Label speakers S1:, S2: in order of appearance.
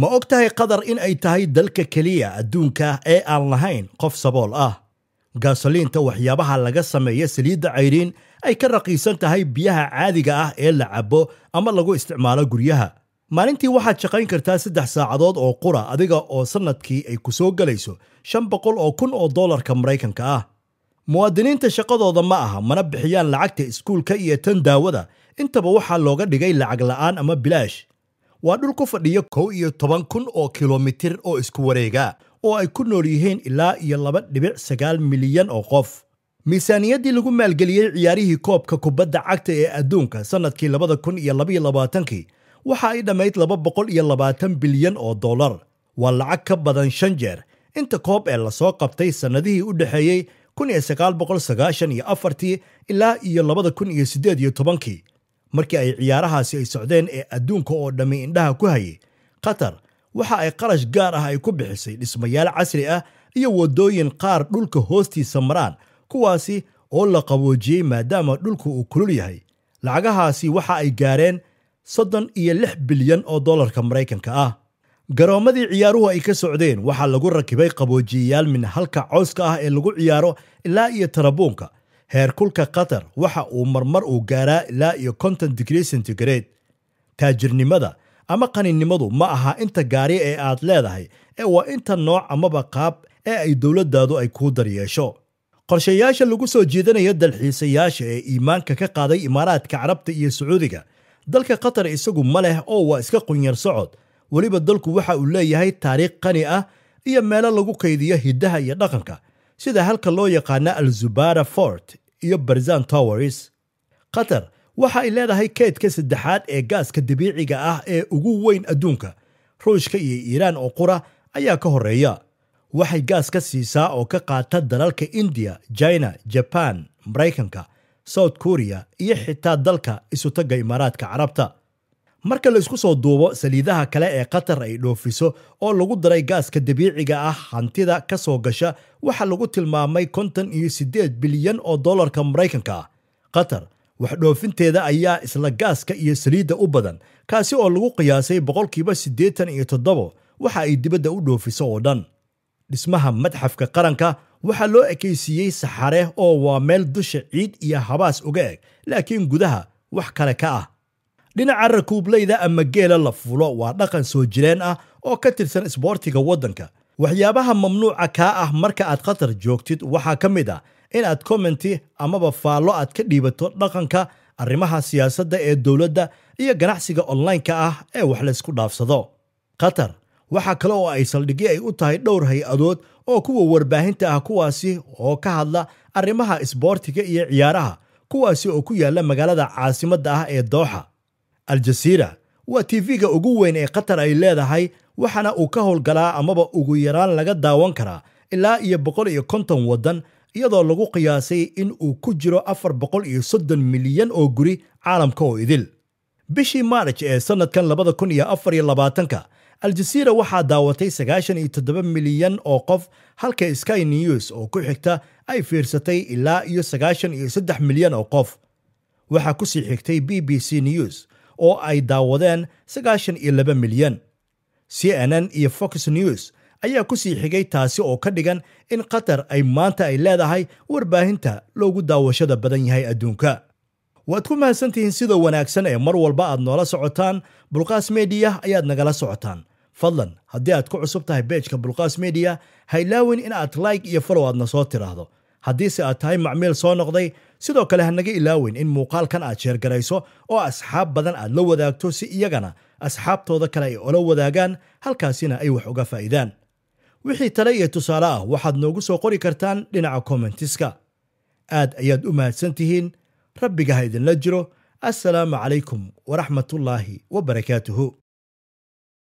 S1: ma og tahay qatar in ay tahay dalka keliya adduunka ee aan lahayn qof sabool ah gaasoliinta waxyaabaha laga sameeya saliidda cayriin ay ka raqiisan tahay biyaha caadiga ah ee la cabo ama lagu isticmaalo guryaha maalintii waxaad shaqayn kartaa saddex saacadood oo qura adiga oo sannadkii ay ku soo gelayso shan boqol oo kun oo dollarka maraykanka ah muwaadiniinta shaqadooda ma aha mana bixiyaan lacagta iskuulka iyo tan daawada intaba waxaa looga dhigay lacag la'aan ama bilaash waa dhul ku fadhiya kow iyo toban kun oo kilomitir oo isku wareega oo ay ku nool yihiin ilaa iyo laba dhibic sagaal milyan oo qof miisaaniyaddii lagu maalgeliyey ciyaarihii koobka kubadda cagta ee adduunka sannadkii labada kun iyo labaiyo labaatankii waxa ay dhammayd laba boqol iyo labaatan bilyan oo dollar waa lacag ka badan shan jeer inta koob ee lasoo qabtay sannadihii u dhexeeyey kun iyo sagaal boqol sagaashan iyo afartii ilaa iyo labada kun iyo siddeed iyo tobankii markii ay ciyaarahaasi ay socdeen ee adduunka oo dhammi indhaha ku hayay qatar waxa ay qarash gaar ah ay ku bixisay dhismayaal casri ah iyo waddooyin qaar dhulka hoostiisa maraan kuwaasi oo la qaboojiyey maadaama dhulku uu kulul yahay lacagahaasi waxa ay gaareen soddon iyo lix bilyan oo dollarka maraykanka ah garoommadii ciyaaruhu ay ka socdeen waxaa lagu rakibay qaboojiyayaal min halka cawska ah ee lagu ciyaaro ilaa iyo tarabuunka heerkulka qatar waxa uu marmar uu gaaraa ilaa iyo konton digrii centigrade taajirnimada ama qaninimadu ma aha inta gaari ee aad leedahay ee waa inta nooc amaba qaab ee ay dowladdaadu ay kuu daryeesho qorshayaasha lagu soo jiidanaya dalxiisayaasha ee iimaanka ka qaaday imaaraadka carabta iyo sacuudiga dalka qatar isagu ma leh oo waa iska qunyar socod weliba dalku waxa uu leeyahay taariikh qani ah iyo meelo lagu kaydiyo hiddaha iyo dhaqanka sida halka loo yaqaana alzubara fort iyo barzan towers qatar waxa ay leedahay keydka saddexaad ee gaaska dabiiciga ah ee ugu weyn adduunka ruushka iyo iiraan oo qura ayaa ka horreeya waxay gaas ka siisaa oo ka qaata dalalka indiya jina jaban maraykanka south korea iyo xitaa dalka isutaga imaaraadka carabta marka laysku soo duubo saliidaha kale ee qatar ay dhoofiso oo lagu daray gaaska dabiiciga ah hantida ka soo gasha waxaa lagu tilmaamay konton iyo siddeed bilyan oo dollarka maraykanka qatar wax dhoofinteeda ayaa isla gaaska iyo saliidda u badan kaasi oo lagu qiyaasay boqolkiiba siddeetan iyo toddobo waxa ay dibadda u dhoofiso oo dhan dhismaha madxafka qaranka waxaa loo ekaysiiyey saxare oo waa meel dusha ciid iyo habaas uga eg laakiin gudaha wax kale ka ah dhinaca rakuubleyda ama geela la fuulo waa dhaqan soo jireen ah oo ka tirsan isboortiga waddanka waxyaabaha mamnuuca kaa ah marka aad khatar joogtid waxaa ka mid ah inaad commenti amaba faallo aad ka dhiibato dhaqanka arrimaha siyaasadda ee dowladda iyo ganacsiga online ah ee wax laysku dhaafsado qatar waxaa kale oo ay saldhigi ay u tahay dhowr hay-adood oo kuwa warbaahinta ah kuwaasi oo ka hadla arrimaha isboortiga iyo ciyaaraha kuwaasi oo ku yaalla magaalada caasimadda ah ee dooxa al-jasiira waa tv-ga ugu weyn ee qatar ay leedahay waxaana uu ka howlgalaa amaba ugu yaraan laga daawan karaa ilaa iyo boqol iyo konton waddan iyadoo lagu qiyaasay in uu ku jiro afar boqol iyo soddon milyan oo guri caalamka oo idil bishii maarj ee sannadkan labada kun iyo afar iyo labaatanka aljasiira waxaa daawatay sagaashan iyo toddoba milyan oo qof halka sky news oo ku xigta ay fiirsatay ilaa iyo sagaashan iyo saddex milyan oo qof waxaa ku sii xigtay b b c news oo ay daawadeen sagaashan iyo laba milyan c n n iyo fox news ayaa ku sii xigay taasi oo ka dhigan in qatar ay maanta ay leedahay warbaahinta loogu daawashada badan yahay adduunka waad ku mahadsantihiin sida wanaagsan ee mar walba aad noola socotaan bulqaas mediya ayaad nagala socotaan fadlan haddii aad ku cusub tahay beejka bulqaas mediya ha ilaawin in aad like iyo follow aadna soo tiraahdo haddiise aad tahay macmiil soo noqday sidoo kale hanaga ilaaweyn in muuqaalkan aad sheergarayso oo asxaab badan aad la wadaagto si iyagana asxaabtooda kale ay ola wadaagaan halkaasina ay wax uga faa'iidaan wixii tale iyo tusaale ah waxaad noogu soo qori kartaan dhinaca kommentiska aad ayaad u mahadsan tihiin rabbiga ha idinla jiro assalaamu calaykum waraxmatullaahi wa barakaatuhu